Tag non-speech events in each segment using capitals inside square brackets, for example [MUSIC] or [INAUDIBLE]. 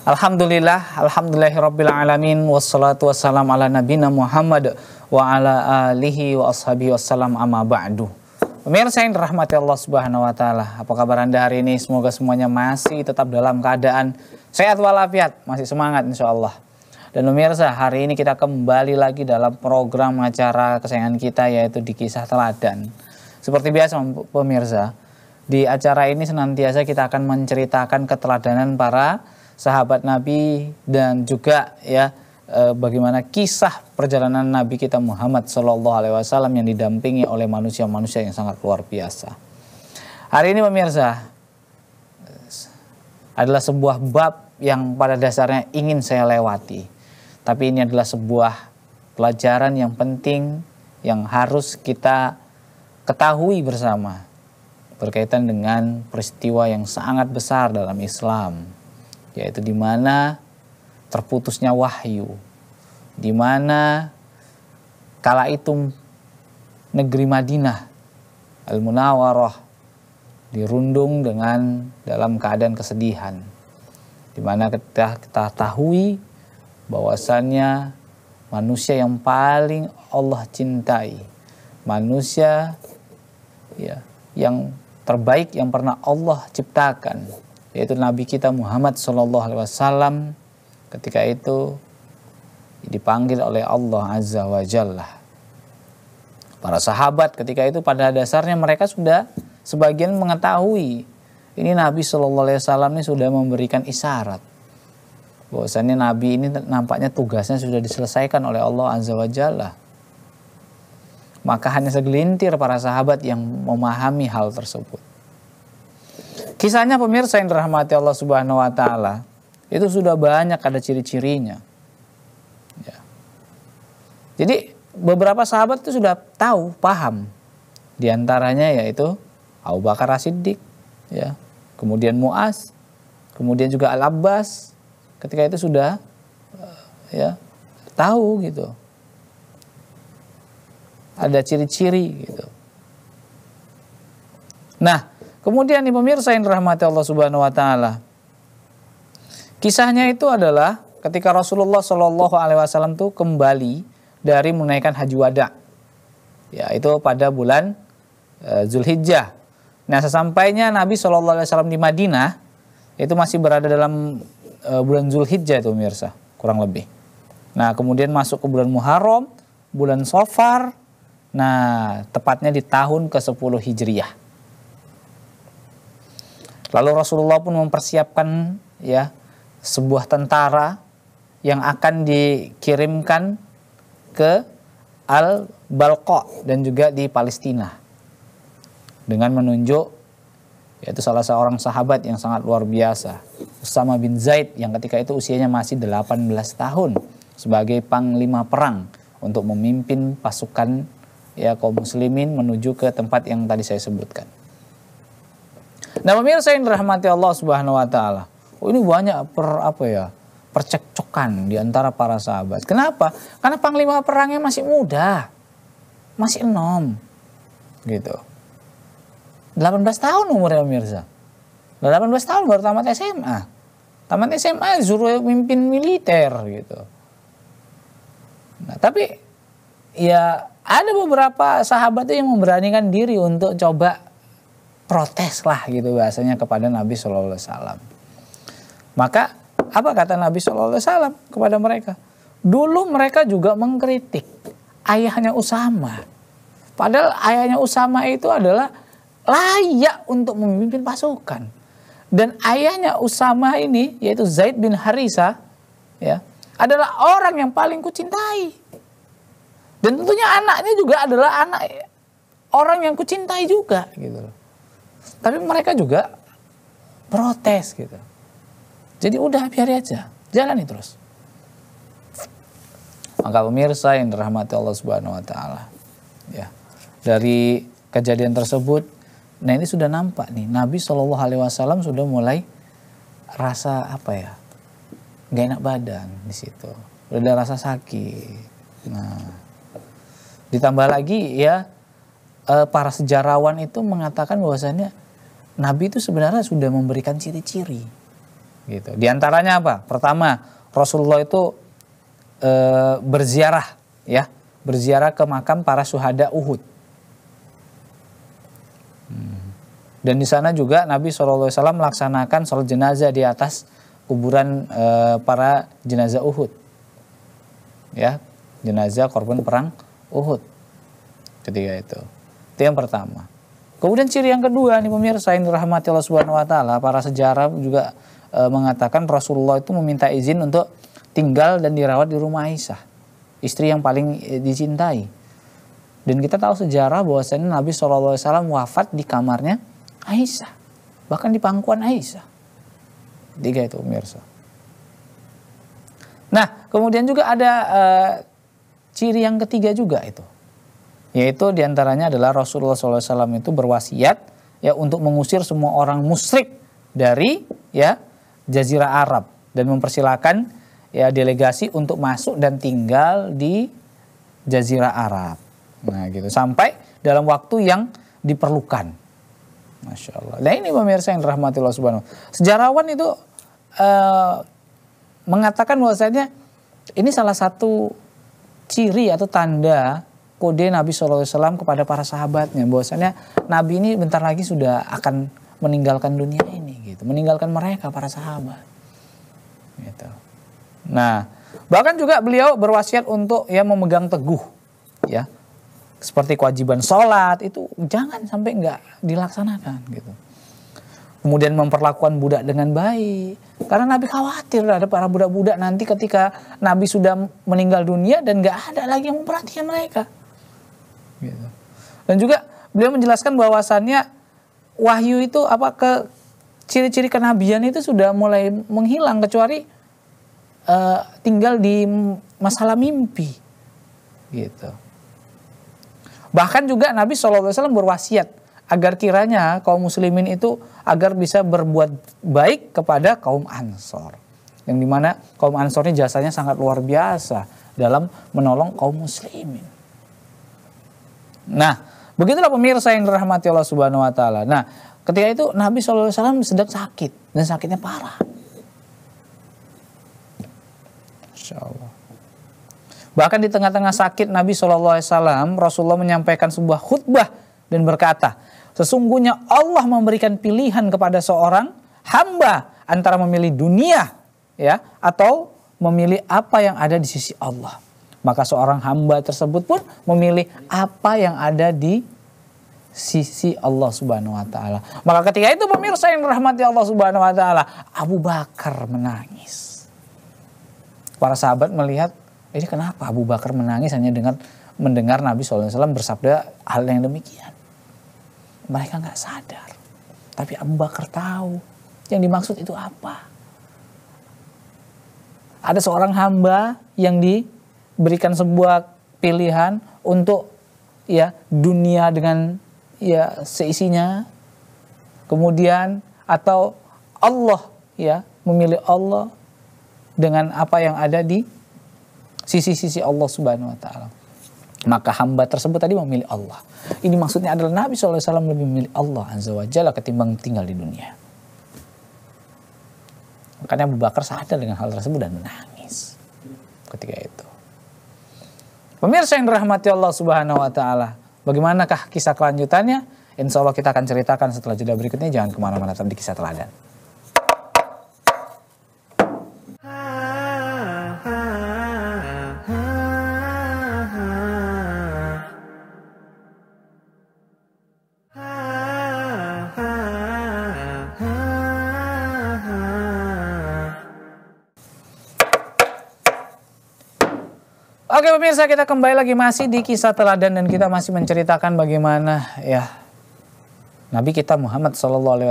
Alhamdulillah, alhamdulillahirrabbilalamin, alamin wassalatu wassalam ala nabina Muhammad wa ala alihi wa ashabihi wassalam amma ba'du. Pemirsa yang dirahmati Allah Subhanahu wa taala, apa kabar Anda hari ini? Semoga semuanya masih tetap dalam keadaan sehat walafiat, masih semangat Insya Allah. Dan pemirsa, hari ini kita kembali lagi dalam program acara kesayangan kita yaitu di kisah teladan. Seperti biasa pemirsa, di acara ini senantiasa kita akan menceritakan keteladanan para sahabat Nabi dan juga ya eh, bagaimana kisah perjalanan Nabi kita Muhammad Shallallahu Alaihi Wasallam yang didampingi oleh manusia-manusia yang sangat luar biasa. Hari ini pemirsa adalah sebuah bab yang pada dasarnya ingin saya lewati, tapi ini adalah sebuah pelajaran yang penting yang harus kita ketahui bersama berkaitan dengan peristiwa yang sangat besar dalam Islam, yaitu di mana terputusnya wahyu, di mana kala itu negeri Madinah al Munawwarah dirundung dengan dalam keadaan kesedihan. Di mana kita kita ketahui bahwasannya manusia yang paling Allah cintai, manusia ya, yang terbaik yang pernah Allah ciptakan yaitu Nabi kita Muhammad Shallallahu Alaihi Wasallam ketika itu dipanggil oleh Allah Azza wa Jalla. Para sahabat ketika itu pada dasarnya mereka sudah sebagian mengetahui ini Nabi Shallallahu Alaihi Wasallam ini sudah memberikan isyarat bahwasanya Nabi ini nampaknya tugasnya sudah diselesaikan oleh Allah Azza wa Jalla. Maka hanya segelintir para sahabat yang memahami hal tersebut. Kisahnya pemirsa yang dirahmati Allah Subhanahu wa taala itu sudah banyak ada ciri-cirinya. Ya. Jadi beberapa sahabat itu sudah tahu, paham. Di antaranya yaitu Abu Bakar siddiq ya. Kemudian Muaz, kemudian juga Al Abbas. Ketika itu sudah eh, ya tahu gitu. Ada ciri-ciri gitu. Nah, Kemudian nih pemirsa yang dirahmati Allah Subhanahu wa taala. Kisahnya itu adalah ketika Rasulullah Shallallahu alaihi wasallam tuh kembali dari menaikkan haji wada. Ya, itu pada bulan e, Zulhijjah. Nah, sesampainya Nabi Shallallahu alaihi wasallam di Madinah itu masih berada dalam e, bulan Zulhijjah itu pemirsa, kurang lebih. Nah, kemudian masuk ke bulan Muharram, bulan Sofar. Nah, tepatnya di tahun ke-10 Hijriah. Lalu Rasulullah pun mempersiapkan ya sebuah tentara yang akan dikirimkan ke Al Balqa dan juga di Palestina dengan menunjuk yaitu salah seorang sahabat yang sangat luar biasa Usama bin Zaid yang ketika itu usianya masih 18 tahun sebagai panglima perang untuk memimpin pasukan ya kaum muslimin menuju ke tempat yang tadi saya sebutkan. Nah pemirsa yang rahmati Allah subhanahu wa ta'ala. Oh, ini banyak per apa ya percekcokan di antara para sahabat. Kenapa? Karena panglima perangnya masih muda. Masih enom. Gitu. 18 tahun umurnya pemirsa. 18 tahun baru tamat SMA. Tamat SMA suruh mimpin militer gitu. Nah, tapi ya ada beberapa sahabat yang memberanikan diri untuk coba protes lah gitu bahasanya kepada Nabi Shallallahu Alaihi Wasallam. Maka apa kata Nabi Shallallahu Alaihi Wasallam kepada mereka? Dulu mereka juga mengkritik ayahnya Usama. Padahal ayahnya Usama itu adalah layak untuk memimpin pasukan. Dan ayahnya Usama ini yaitu Zaid bin Harisa ya, adalah orang yang paling kucintai. Dan tentunya anaknya juga adalah anak orang yang kucintai juga gitu loh. Tapi mereka juga protes gitu. Jadi udah biar aja, jalani terus. Maka pemirsa yang dirahmati Allah Subhanahu wa taala. Ya. Dari kejadian tersebut, nah ini sudah nampak nih, Nabi Shallallahu alaihi wasallam sudah mulai rasa apa ya? gak enak badan di situ. Udah rasa sakit. Nah, ditambah lagi ya uh, para sejarawan itu mengatakan bahwasannya Nabi itu sebenarnya sudah memberikan ciri-ciri. Gitu. Di antaranya apa? Pertama, Rasulullah itu e, berziarah ya, berziarah ke makam para suhada Uhud. Hmm. Dan di sana juga Nabi SAW melaksanakan sholat jenazah di atas kuburan e, para jenazah Uhud. Ya, jenazah korban perang Uhud. Ketiga itu. Itu yang pertama. Kemudian ciri yang kedua nih pemirsa yang dirahmati Allah Subhanahu wa taala, para sejarah juga e, mengatakan Rasulullah itu meminta izin untuk tinggal dan dirawat di rumah Aisyah, istri yang paling e, dicintai. Dan kita tahu sejarah bahwasanya Nabi SAW wafat di kamarnya Aisyah, bahkan di pangkuan Aisyah. Tiga itu pemirsa. Nah, kemudian juga ada e, ciri yang ketiga juga itu yaitu diantaranya adalah Rasulullah SAW itu berwasiat ya untuk mengusir semua orang musyrik dari ya Jazirah Arab dan mempersilahkan ya delegasi untuk masuk dan tinggal di Jazirah Arab. Nah gitu sampai dalam waktu yang diperlukan. Masya Allah. Nah ini pemirsa yang dirahmati Allah Subhanahu. Sejarawan itu eh, mengatakan bahwasanya ini salah satu ciri atau tanda kode Nabi SAW kepada para sahabatnya bahwasanya Nabi ini bentar lagi sudah akan meninggalkan dunia ini gitu meninggalkan mereka para sahabat gitu nah bahkan juga beliau berwasiat untuk ya memegang teguh ya seperti kewajiban sholat itu jangan sampai nggak dilaksanakan gitu kemudian memperlakukan budak dengan baik karena Nabi khawatir ada para budak-budak nanti ketika Nabi sudah meninggal dunia dan nggak ada lagi yang memperhatikan mereka Gitu. Dan juga beliau menjelaskan bahwasannya wahyu itu apa ke ciri-ciri kenabian itu sudah mulai menghilang kecuali uh, tinggal di masalah mimpi gitu. Bahkan juga Nabi SAW berwasiat agar kiranya kaum muslimin itu agar bisa berbuat baik kepada kaum ansor. Yang dimana kaum ansor ini jasanya sangat luar biasa dalam menolong kaum muslimin. Nah, begitulah pemirsa yang dirahmati Allah Subhanahu wa taala. Nah, ketika itu Nabi SAW sedang sakit dan sakitnya parah. Masya Allah. Bahkan di tengah-tengah sakit Nabi SAW, Rasulullah menyampaikan sebuah khutbah dan berkata, Sesungguhnya Allah memberikan pilihan kepada seorang hamba antara memilih dunia ya atau memilih apa yang ada di sisi Allah. Maka seorang hamba tersebut pun memilih apa yang ada di sisi Allah Subhanahu wa taala. Maka ketika itu pemirsa yang dirahmati Allah Subhanahu wa taala, Abu Bakar menangis. Para sahabat melihat, ini kenapa Abu Bakar menangis hanya dengan mendengar Nabi SAW bersabda hal yang demikian. Mereka nggak sadar. Tapi Abu Bakar tahu yang dimaksud itu apa. Ada seorang hamba yang di berikan sebuah pilihan untuk ya dunia dengan ya seisinya kemudian atau Allah ya memilih Allah dengan apa yang ada di sisi-sisi Allah Subhanahu wa taala maka hamba tersebut tadi memilih Allah. Ini maksudnya adalah Nabi SAW lebih memilih Allah Azza wa Jalla ketimbang tinggal di dunia. Makanya Abu Bakar sadar dengan hal tersebut dan menangis ketika itu. Pemirsa yang dirahmati Allah Subhanahu wa taala, bagaimanakah kisah kelanjutannya? Insya Allah kita akan ceritakan setelah jeda berikutnya. Jangan kemana-mana, tapi di kisah teladan. Oke pemirsa kita kembali lagi masih di kisah teladan dan kita masih menceritakan bagaimana ya Nabi kita Muhammad saw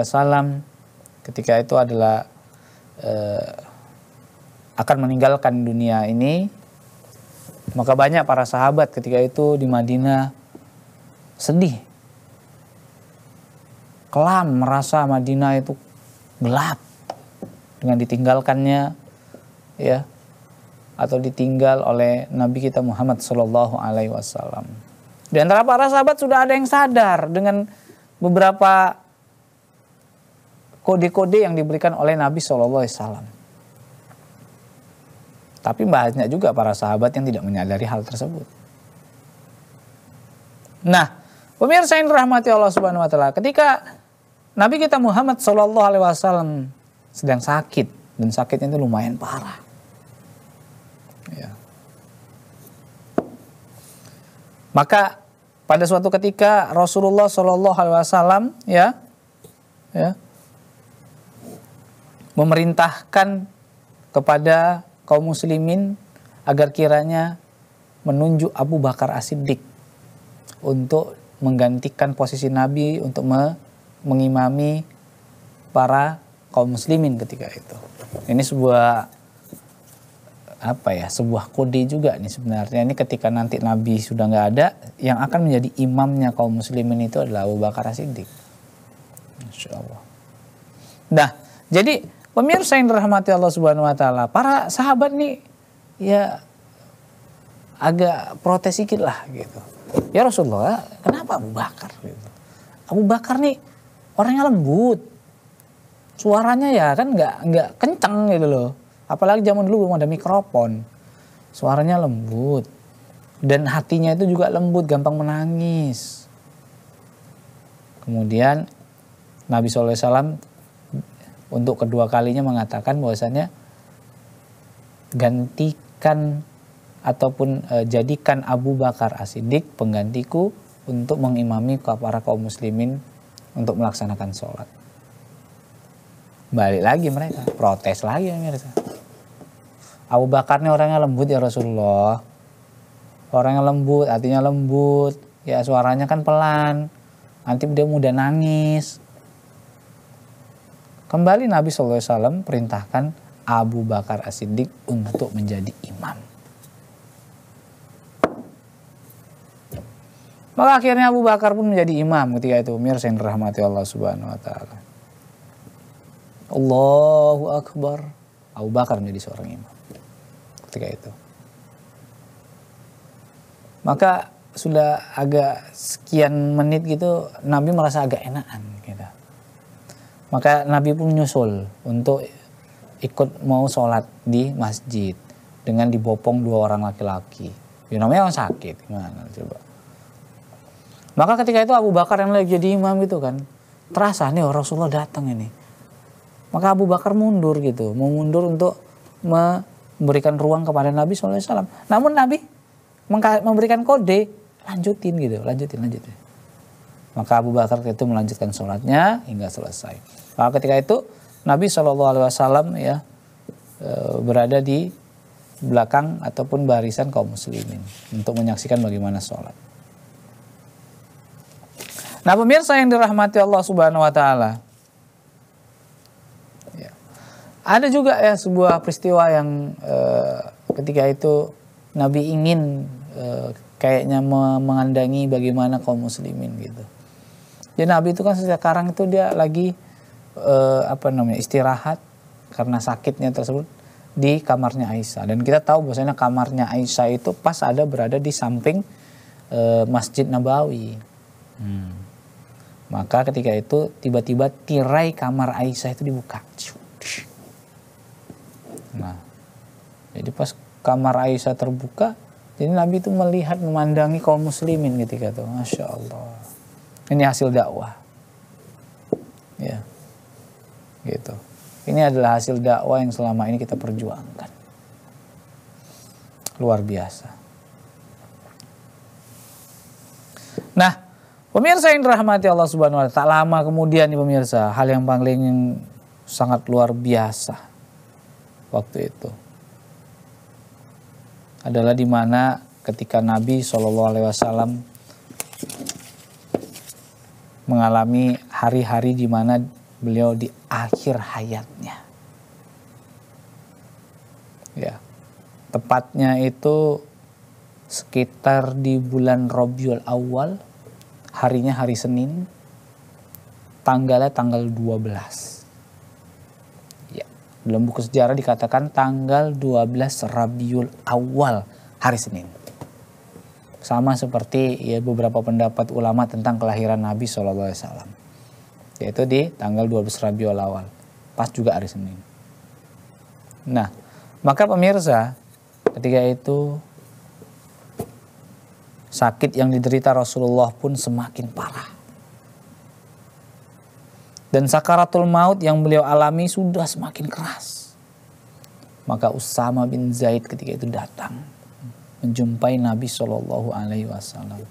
ketika itu adalah eh, akan meninggalkan dunia ini maka banyak para sahabat ketika itu di Madinah sedih kelam merasa Madinah itu gelap dengan ditinggalkannya ya atau ditinggal oleh Nabi kita Muhammad Shallallahu Alaihi Wasallam. Di antara para sahabat sudah ada yang sadar dengan beberapa kode-kode yang diberikan oleh Nabi Shallallahu Alaihi Wasallam. Tapi banyak juga para sahabat yang tidak menyadari hal tersebut. Nah, pemirsa yang dirahmati Allah Subhanahu Wa Taala, ketika Nabi kita Muhammad Shallallahu Alaihi Wasallam sedang sakit dan sakitnya itu lumayan parah Maka pada suatu ketika Rasulullah Shallallahu Alaihi Wasallam ya, ya memerintahkan kepada kaum muslimin agar kiranya menunjuk Abu Bakar As-Siddiq untuk menggantikan posisi Nabi untuk me mengimami para kaum muslimin ketika itu. Ini sebuah apa ya sebuah kode juga nih sebenarnya ini ketika nanti Nabi sudah nggak ada yang akan menjadi imamnya kaum muslimin itu adalah Abu Bakar Siddiq. Insya Allah. Nah jadi pemirsa yang dirahmati Allah Subhanahu Wa Taala para sahabat nih ya agak protes sedikit lah gitu. Ya Rasulullah kenapa Abu Bakar gitu. Abu Bakar nih orangnya lembut suaranya ya kan nggak nggak kencang gitu loh Apalagi zaman dulu belum ada mikrofon. Suaranya lembut. Dan hatinya itu juga lembut, gampang menangis. Kemudian Nabi SAW untuk kedua kalinya mengatakan bahwasanya gantikan ataupun e, jadikan Abu Bakar Asidik penggantiku untuk mengimami para kaum muslimin untuk melaksanakan sholat. Balik lagi mereka, protes lagi mereka. Abu Bakar ini orangnya lembut ya Rasulullah. Orangnya lembut, hatinya lembut. Ya suaranya kan pelan. Nanti dia mudah nangis. Kembali Nabi SAW perintahkan Abu Bakar As-Siddiq untuk menjadi imam. Maka akhirnya Abu Bakar pun menjadi imam ketika itu. Mirsa yang dirahmati Allah Subhanahu wa taala. Allahu akbar. Abu Bakar menjadi seorang imam ketika itu. Maka sudah agak sekian menit gitu Nabi merasa agak enakan gitu. Maka Nabi pun nyusul untuk ikut mau sholat di masjid dengan dibopong dua orang laki-laki. Ya namanya orang sakit gimana coba. Maka ketika itu Abu Bakar yang lagi jadi imam gitu kan. Terasa nih oh, Rasulullah datang ini. Maka Abu Bakar mundur gitu. Mau mundur untuk me memberikan ruang kepada Nabi SAW. Namun Nabi memberikan kode, lanjutin gitu, lanjutin, lanjutin. Maka Abu Bakar itu melanjutkan sholatnya hingga selesai. Maka ketika itu Nabi SAW ya e, berada di belakang ataupun barisan kaum muslimin untuk menyaksikan bagaimana sholat. Nah pemirsa yang dirahmati Allah Subhanahu Wa Taala, ada juga ya sebuah peristiwa yang uh, ketika itu Nabi ingin uh, kayaknya mengandangi bagaimana kaum muslimin gitu. Jadi ya Nabi itu kan sekarang itu dia lagi uh, apa namanya istirahat karena sakitnya tersebut di kamarnya Aisyah. Dan kita tahu bahwasanya kamarnya Aisyah itu pas ada berada di samping e, Masjid Nabawi. Hmm. Maka ketika itu tiba-tiba tirai kamar Aisyah itu dibuka. Nah, jadi pas kamar Aisyah terbuka, jadi Nabi itu melihat memandangi kaum muslimin ketika itu. Masya Allah. Ini hasil dakwah. Ya. Gitu. Ini adalah hasil dakwah yang selama ini kita perjuangkan. Luar biasa. Nah, pemirsa yang dirahmati Allah Subhanahu wa taala, tak lama kemudian nih pemirsa, hal yang paling sangat luar biasa waktu itu adalah di mana ketika Nabi Shallallahu Alaihi Wasallam mengalami hari-hari di mana beliau di akhir hayatnya. Ya. Tepatnya itu sekitar di bulan Robiul Awal, harinya hari Senin, tanggalnya tanggal 12. Dalam buku sejarah dikatakan tanggal 12 Rabiul Awal hari Senin. Sama seperti ya beberapa pendapat ulama tentang kelahiran Nabi SAW. yaitu di tanggal 12 Rabiul Awal, pas juga hari Senin. Nah, maka pemirsa, ketika itu sakit yang diderita Rasulullah pun semakin parah dan sakaratul maut yang beliau alami sudah semakin keras. Maka Usama bin Zaid ketika itu datang menjumpai Nabi Shallallahu Alaihi Wasallam.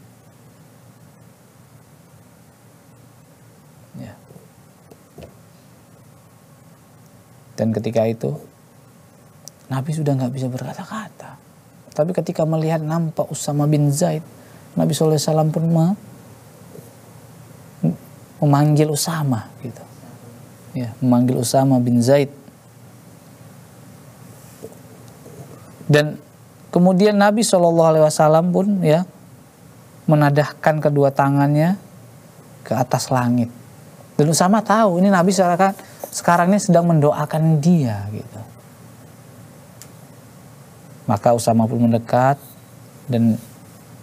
Ya. Dan ketika itu Nabi sudah nggak bisa berkata-kata. Tapi ketika melihat nampak Usama bin Zaid, Nabi Shallallahu Alaihi Wasallam pun memanggil Usama gitu. Ya, memanggil Usama bin Zaid. Dan kemudian Nabi Shallallahu alaihi wasallam pun ya menadahkan kedua tangannya ke atas langit. Dan Usama tahu ini Nabi sekarang kan, sekarang ini sedang mendoakan dia gitu. Maka Usama pun mendekat dan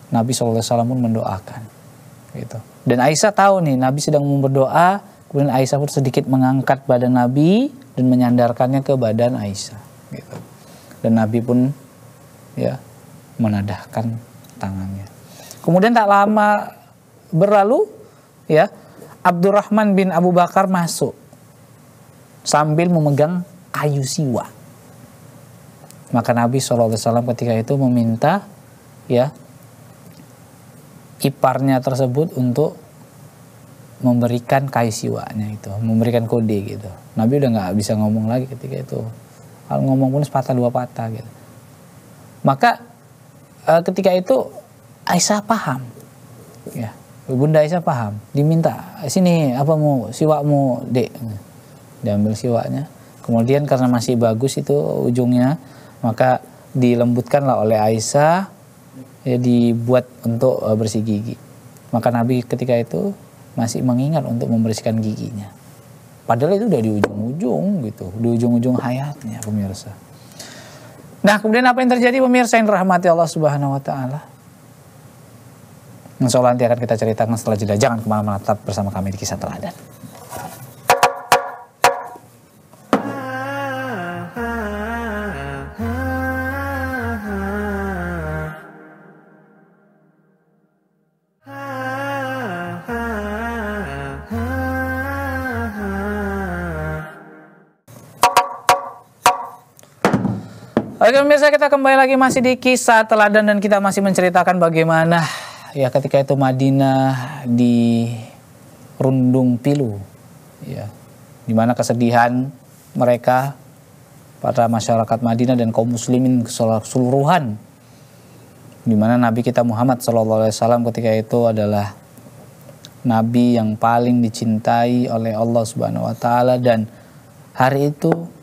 Nabi Shallallahu Alaihi Wasallam pun mendoakan gitu. Dan Aisyah tahu nih Nabi sedang berdoa, kemudian Aisyah pun sedikit mengangkat badan Nabi dan menyandarkannya ke badan Aisyah. Gitu. Dan Nabi pun ya menadahkan tangannya. Kemudian tak lama berlalu ya Abdurrahman bin Abu Bakar masuk sambil memegang kayu siwa. Maka Nabi SAW ketika itu meminta ya iparnya tersebut untuk memberikan kaisiwanya itu, memberikan kode gitu. Nabi udah nggak bisa ngomong lagi ketika itu. Kalau ngomong pun sepatah dua patah gitu. Maka e, ketika itu Aisyah paham. Ya, Bunda Aisyah paham, diminta, "Sini, apa mau siwakmu, Dek?" Diambil siwaknya. Kemudian karena masih bagus itu ujungnya, maka dilembutkanlah oleh Aisyah ya, dibuat untuk uh, bersih gigi. Maka Nabi ketika itu masih mengingat untuk membersihkan giginya. Padahal itu udah di ujung-ujung gitu, di ujung-ujung hayatnya pemirsa. Nah kemudian apa yang terjadi pemirsa yang rahmati Allah Subhanahu Wa Taala? Insya Allah nanti akan kita ceritakan setelah jeda. Jangan kemana-mana, tetap bersama kami di kisah teladan. Pemirsa kita kembali lagi masih di kisah teladan dan kita masih menceritakan bagaimana ya ketika itu Madinah di rundung pilu ya di mana kesedihan mereka para masyarakat Madinah dan kaum muslimin keseluruhan di mana Nabi kita Muhammad Shallallahu Alaihi Wasallam ketika itu adalah Nabi yang paling dicintai oleh Allah Subhanahu Wa Taala dan hari itu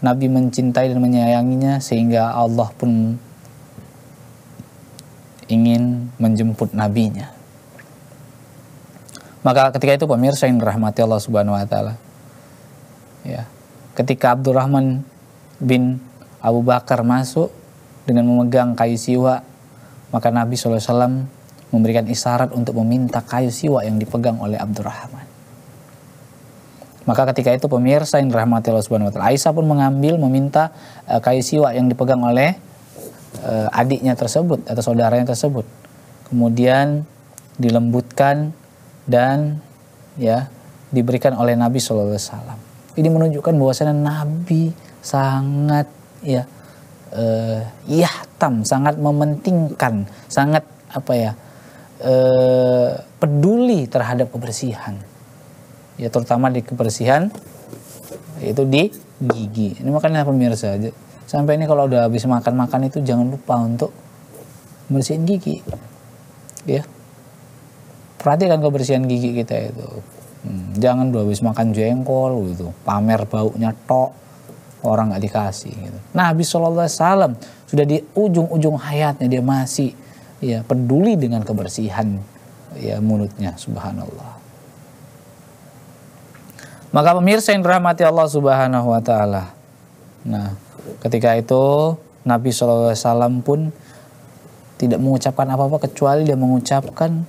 Nabi mencintai dan menyayanginya sehingga Allah pun ingin menjemput nabinya. Maka ketika itu pemirsa yang dirahmati Allah Subhanahu wa taala. Ya. Ketika Abdurrahman bin Abu Bakar masuk dengan memegang kayu siwa, maka Nabi SAW memberikan isyarat untuk meminta kayu siwa yang dipegang oleh Abdurrahman. Maka ketika itu pemirsa yang dirahmati Allah Subhanahu wa taala, Aisyah pun mengambil meminta e, kayu siwa yang dipegang oleh e, adiknya tersebut atau saudaranya tersebut. Kemudian dilembutkan dan ya diberikan oleh Nabi Shallallahu alaihi wasallam. Ini menunjukkan bahwasanya Nabi sangat ya e, yahtam, sangat mementingkan, sangat apa ya E, peduli terhadap kebersihan ya terutama di kebersihan itu di gigi. Ini makanya pemirsa aja. Sampai ini kalau udah habis makan-makan itu jangan lupa untuk bersihin gigi. Ya. Perhatikan kebersihan gigi kita itu. Hmm, jangan udah habis makan jengkol gitu, pamer baunya tok orang nggak dikasih gitu. nah habis salam salam sudah di ujung-ujung hayatnya dia masih ya peduli dengan kebersihan ya mulutnya subhanallah. Maka pemirsa yang dirahmati Allah Subhanahu wa taala. Nah, ketika itu Nabi SAW pun tidak mengucapkan apa-apa kecuali dia mengucapkan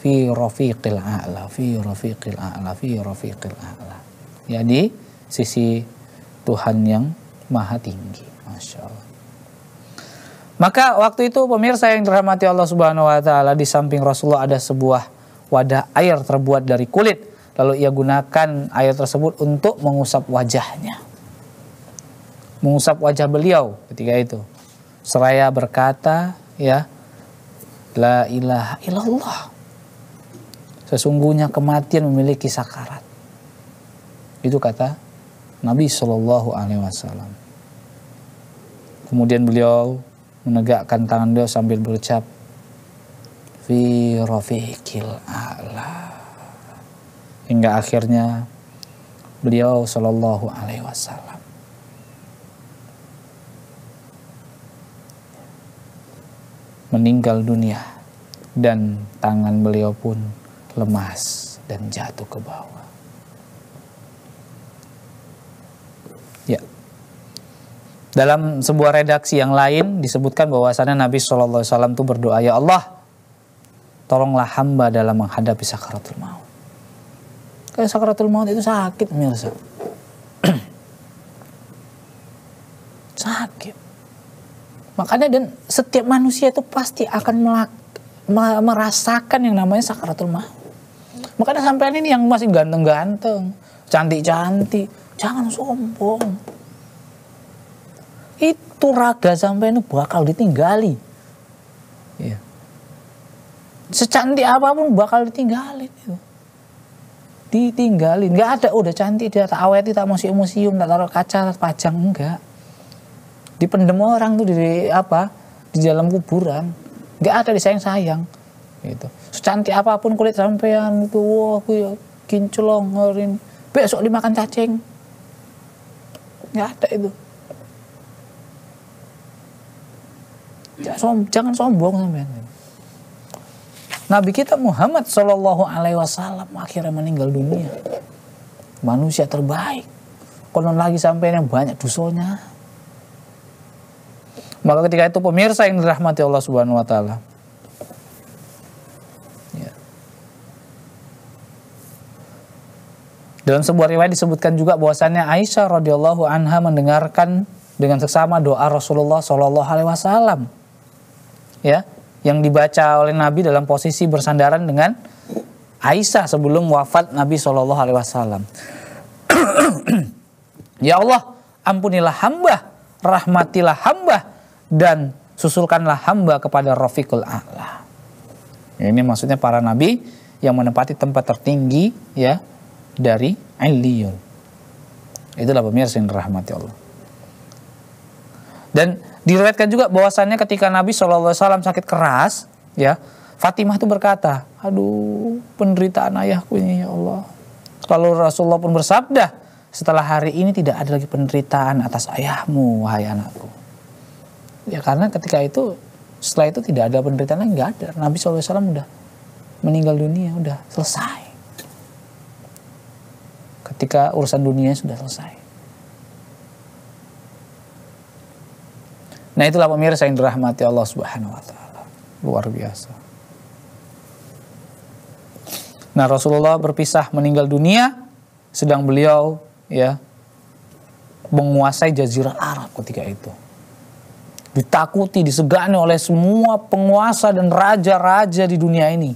fi rafiqil a'la, fi rafiqil a'la, fi rafiqil a'la. Ya sisi Tuhan yang maha tinggi. Masya Allah. Maka waktu itu pemirsa yang dirahmati Allah Subhanahu wa taala di samping Rasulullah ada sebuah wadah air terbuat dari kulit Lalu ia gunakan air tersebut untuk mengusap wajahnya. Mengusap wajah beliau ketika itu. Seraya berkata, ya, La ilaha illallah. Sesungguhnya kematian memiliki sakarat. Itu kata Nabi Shallallahu Alaihi Wasallam. Kemudian beliau menegakkan tangan beliau sambil berucap, "Fi rofiqil Allah hingga akhirnya beliau Shallallahu Alaihi Wasallam. meninggal dunia dan tangan beliau pun lemas dan jatuh ke bawah. Ya. Dalam sebuah redaksi yang lain disebutkan bahwasannya Nabi Shallallahu Alaihi Wasallam itu berdoa, ya Allah, tolonglah hamba dalam menghadapi sakaratul maut kayak sakaratul maut itu sakit pemirsa [CLEARS THROAT] sakit. Makanya dan setiap manusia itu pasti akan merasakan yang namanya sakaratul maut. Makanya sampai ini yang masih ganteng-ganteng, cantik-cantik, jangan sombong. Itu raga sampai itu bakal ditinggali. Iya. Secantik apapun bakal ditinggalin itu ditinggalin nggak ada udah cantik dia tak aweti tak museum museum tak taruh kaca tak pajang enggak dipendem orang tuh di apa di dalam kuburan nggak ada disayang sayang gitu secantik apapun kulit sampean itu wah aku ya kinclong hari besok dimakan cacing nggak ada itu jangan, jangan sombong sampean Nabi kita Muhammad Shallallahu Alaihi Wasallam akhirnya meninggal dunia. Manusia terbaik. Konon lagi sampai yang banyak dosanya. Maka ketika itu pemirsa yang dirahmati Allah Subhanahu Wa Taala. Ya. Dalam sebuah riwayat disebutkan juga bahwasannya Aisyah radhiyallahu anha mendengarkan dengan seksama doa Rasulullah Shallallahu Alaihi Wasallam. Ya, yang dibaca oleh Nabi dalam posisi bersandaran dengan Aisyah sebelum wafat Nabi Shallallahu Alaihi Wasallam. [CLEARS THROAT] ya Allah, ampunilah hamba, rahmatilah hamba, dan susulkanlah hamba kepada Rafiqul Allah. Ya, ini maksudnya para nabi yang menempati tempat tertinggi ya dari Aliyun. Itulah pemirsa yang dirahmati Allah. Dan Diriwayatkan juga bahwasannya ketika Nabi SAW sakit keras, ya Fatimah itu berkata, aduh penderitaan ayahku ini ya Allah. Lalu Rasulullah pun bersabda, setelah hari ini tidak ada lagi penderitaan atas ayahmu, wahai anakku. Ya karena ketika itu, setelah itu tidak ada penderitaan lagi, nggak ada. Nabi SAW udah meninggal dunia, udah selesai. Ketika urusan dunia sudah selesai. Nah itulah pemirsa yang dirahmati Allah Subhanahu wa taala. Luar biasa. Nah Rasulullah berpisah meninggal dunia sedang beliau ya menguasai jazirah Arab ketika itu. Ditakuti, disegani oleh semua penguasa dan raja-raja di dunia ini.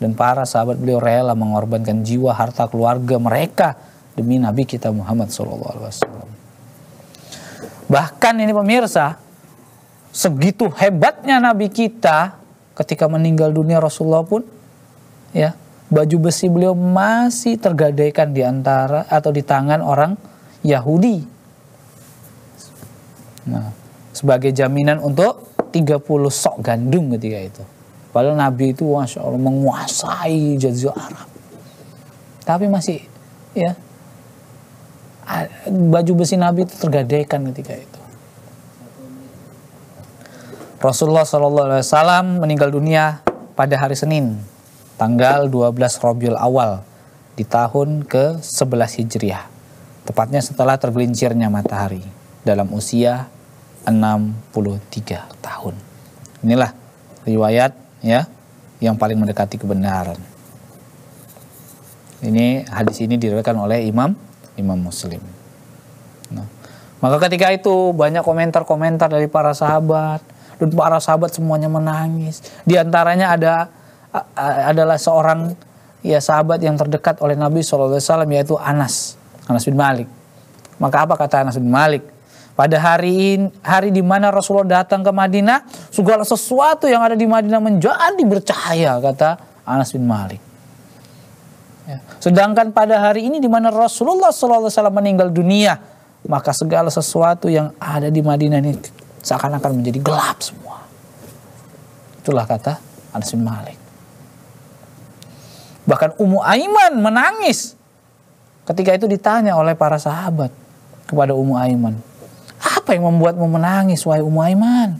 Dan para sahabat beliau rela mengorbankan jiwa, harta keluarga mereka demi Nabi kita Muhammad SAW. Bahkan ini pemirsa, segitu hebatnya Nabi kita ketika meninggal dunia Rasulullah pun ya baju besi beliau masih tergadaikan di antara atau di tangan orang Yahudi. Nah, sebagai jaminan untuk 30 sok gandum ketika itu. Padahal Nabi itu Masya Allah menguasai jazirah Arab. Tapi masih ya baju besi Nabi itu tergadaikan ketika itu. Rasulullah Shallallahu Alaihi Wasallam meninggal dunia pada hari Senin, tanggal 12 Rabiul Awal di tahun ke-11 Hijriah, tepatnya setelah tergelincirnya matahari dalam usia 63 tahun. Inilah riwayat ya yang paling mendekati kebenaran. Ini hadis ini diriwayatkan oleh Imam Imam Muslim. Maka ketika itu banyak komentar-komentar dari para sahabat dan para sahabat semuanya menangis. Di antaranya ada adalah seorang ya sahabat yang terdekat oleh Nabi SAW yaitu Anas, Anas bin Malik. Maka apa kata Anas bin Malik? Pada hari ini, hari di mana Rasulullah datang ke Madinah, segala sesuatu yang ada di Madinah menjadi bercahaya, kata Anas bin Malik. Ya. Sedangkan pada hari ini di mana Rasulullah SAW meninggal dunia, maka segala sesuatu yang ada di Madinah ini seakan-akan menjadi gelap semua. Itulah kata Anas bin Malik. Bahkan Ummu Aiman menangis ketika itu ditanya oleh para sahabat kepada Ummu Aiman. Apa yang membuatmu menangis wahai Ummu Aiman?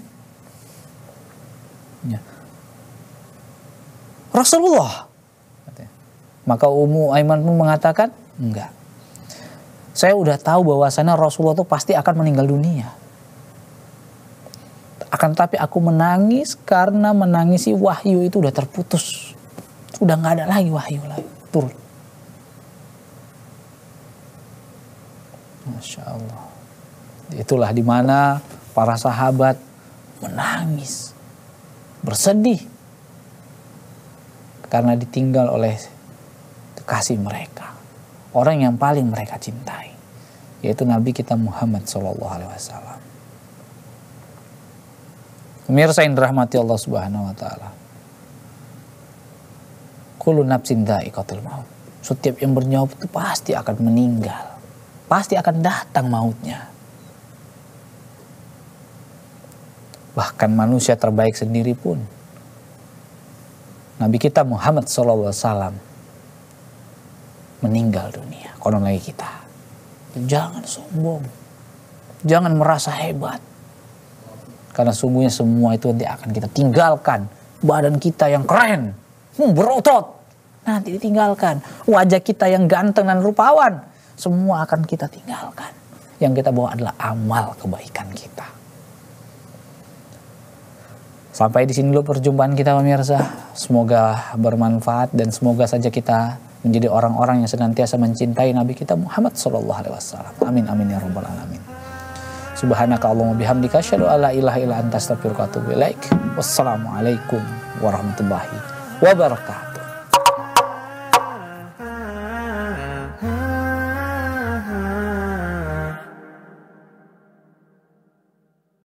Ya. Rasulullah. Maka Ummu Aiman pun mengatakan, enggak. Saya udah tahu bahwasanya Rasulullah itu pasti akan meninggal dunia. Akan tetapi aku menangis karena menangisi wahyu itu udah terputus. Udah nggak ada lagi wahyu lagi. Turun. Masya Allah. Itulah dimana para sahabat menangis. Bersedih. Karena ditinggal oleh kekasih mereka orang yang paling mereka cintai yaitu Nabi kita Muhammad Shallallahu Alaihi Wasallam. Pemirsa yang dirahmati Allah Subhanahu Wa Taala. Kulo nafsin dha'iqatul maut. Setiap yang bernyawa itu pasti akan meninggal. Pasti akan datang mautnya. Bahkan manusia terbaik sendiri pun. Nabi kita Muhammad SAW meninggal dunia. Konon lagi kita. Jangan sombong. Jangan merasa hebat. Karena sungguhnya semua itu nanti akan kita tinggalkan. Badan kita yang keren. Hmm, berotot. Nanti ditinggalkan. Wajah kita yang ganteng dan rupawan. Semua akan kita tinggalkan. Yang kita bawa adalah amal kebaikan kita. Sampai di sini dulu perjumpaan kita pemirsa. Semoga bermanfaat dan semoga saja kita menjadi orang-orang yang senantiasa mencintai Nabi kita Muhammad Sallallahu Alaihi Wasallam. Amin amin ya robbal alamin. Subhanaka Allahumma bihamdika asyhadu an ilaha illa anta astaghfiruka wa atubu ilaik. Wassalamualaikum warahmatullahi wabarakatuh.